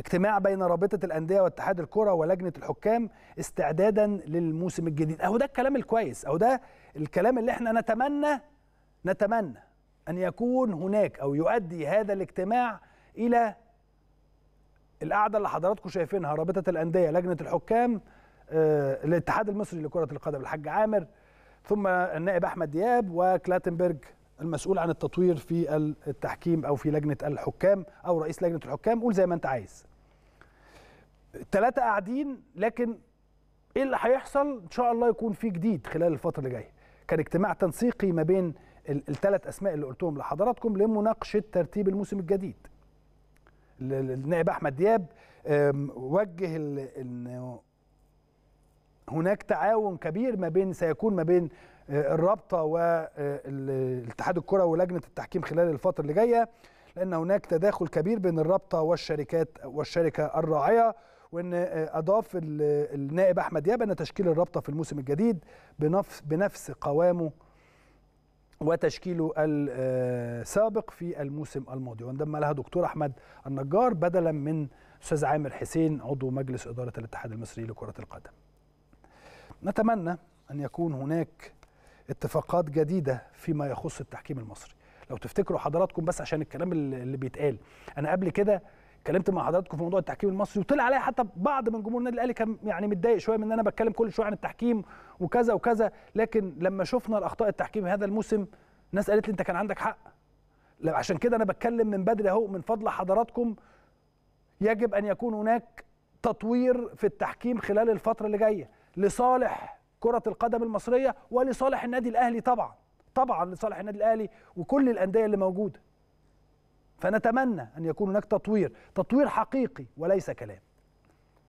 اجتماع بين رابطه الانديه واتحاد الكره ولجنه الحكام استعدادا للموسم الجديد اهو ده الكلام الكويس او ده الكلام اللي احنا نتمنى نتمنى ان يكون هناك او يؤدي هذا الاجتماع الى القعده اللي حضراتكم شايفينها رابطه الانديه لجنه الحكام آه، الاتحاد المصري لكره القدم الحاج عامر ثم النائب احمد دياب وكلاتنبرج المسؤول عن التطوير في التحكيم او في لجنه الحكام او رئيس لجنه الحكام قول زي ما انت عايز ثلاثه قاعدين لكن ايه اللي هيحصل ان شاء الله يكون في جديد خلال الفتره اللي جايه كان اجتماع تنسيقي ما بين الثلاث اسماء اللي قلتهم لحضراتكم لمناقشه ترتيب الموسم الجديد النائب احمد دياب وجه انه هناك تعاون كبير ما بين سيكون ما بين آه، الرابطه والاتحاد آه، الكره ولجنه التحكيم خلال الفتره اللي جايه لان هناك تداخل كبير بين الرابطه والشركات والشركه الراعيه وان آه، اضاف النائب احمد يابا ان تشكيل الرابطه في الموسم الجديد بنفس بنفس قوامه وتشكيله السابق في الموسم الماضي وانضم لها دكتور احمد النجار بدلا من استاذ عامر حسين عضو مجلس اداره الاتحاد المصري لكره القدم نتمنى أن يكون هناك اتفاقات جديدة فيما يخص التحكيم المصري لو تفتكروا حضراتكم بس عشان الكلام اللي بيتقال أنا قبل كده اتكلمت مع حضراتكم في موضوع التحكيم المصري وطلع عليا حتى بعض من جمهور النادي الاهلي كان يعني متضايق شويه من ان انا بتكلم كل شويه عن التحكيم وكذا وكذا لكن لما شفنا الاخطاء التحكيم هذا الموسم ناس قالت لي انت كان عندك حق عشان كده انا بتكلم من بدري اهو من فضل حضراتكم يجب ان يكون هناك تطوير في التحكيم خلال الفتره اللي جايه لصالح كرة القدم المصرية ولصالح النادي الأهلي طبعا طبعا لصالح النادي الأهلي وكل الأندية اللي موجودة فنتمنى أن يكون هناك تطوير تطوير حقيقي وليس كلام